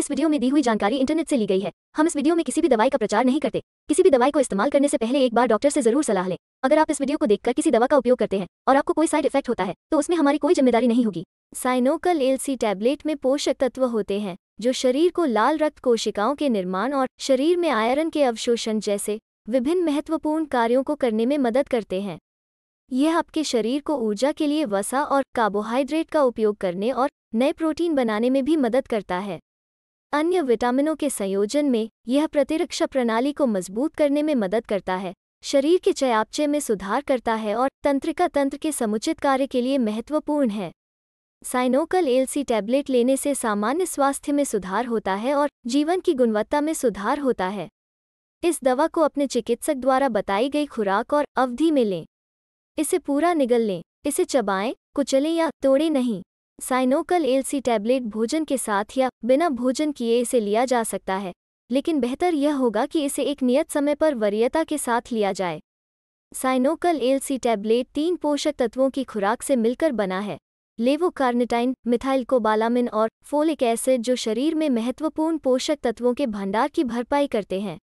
इस वीडियो में दी हुई जानकारी इंटरनेट से ली गई है हम इस वीडियो में किसी भी दवाई का प्रचार नहीं करते किसी भी दवाई को इस्तेमाल करने से पहले एक बार डॉक्टर से जरूर सलाह लें अगर आप इस वीडियो को देखकर किसी दवा का उपयोग करते हैं और आपको कोई साइड इफेक्ट होता है तो उसमें हमारी कोई जिम्मेदारी नहीं होगी साइनोकल एलसी टैबलेट में पोषक तत्व होते हैं जो शरीर को लाल रक्त कोशिकाओं के निर्माण और शरीर में आयरन के अवशोषण जैसे विभिन्न महत्वपूर्ण कार्यों को करने में मदद करते हैं यह आपके शरीर को ऊर्जा के लिए वसा और कार्बोहाइड्रेट का उपयोग करने और नए प्रोटीन बनाने में भी मदद करता है अन्य विटामिनों के संयोजन में यह प्रतिरक्षा प्रणाली को मजबूत करने में मदद करता है शरीर के चयापचय में सुधार करता है और तंत्रिका तंत्र के समुचित कार्य के लिए महत्वपूर्ण है साइनोकल एलसी टैबलेट लेने से सामान्य स्वास्थ्य में सुधार होता है और जीवन की गुणवत्ता में सुधार होता है इस दवा को अपने चिकित्सक द्वारा बताई गई खुराक और अवधि में लें इसे पूरा निगल लें इसे चबाएं कुचलें या तोड़ें नहीं साइनोकल एलसी टैबलेट भोजन के साथ या बिना भोजन किए इसे लिया जा सकता है लेकिन बेहतर यह होगा कि इसे एक नियत समय पर वरीयता के साथ लिया जाए साइनोकल एलसी टैबलेट तीन पोषक तत्वों की खुराक से मिलकर बना है लेवोकार्निटाइन मिथाइल कोबालामिन और फोलिक एसिड जो शरीर में महत्वपूर्ण पोषक तत्वों के भंडार की भरपाई करते हैं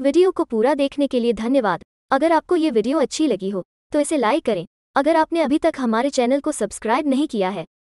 वीडियो को पूरा देखने के लिए धन्यवाद अगर आपको ये वीडियो अच्छी लगी हो तो इसे लाइक करें अगर आपने अभी तक हमारे चैनल को सब्सक्राइब नहीं किया है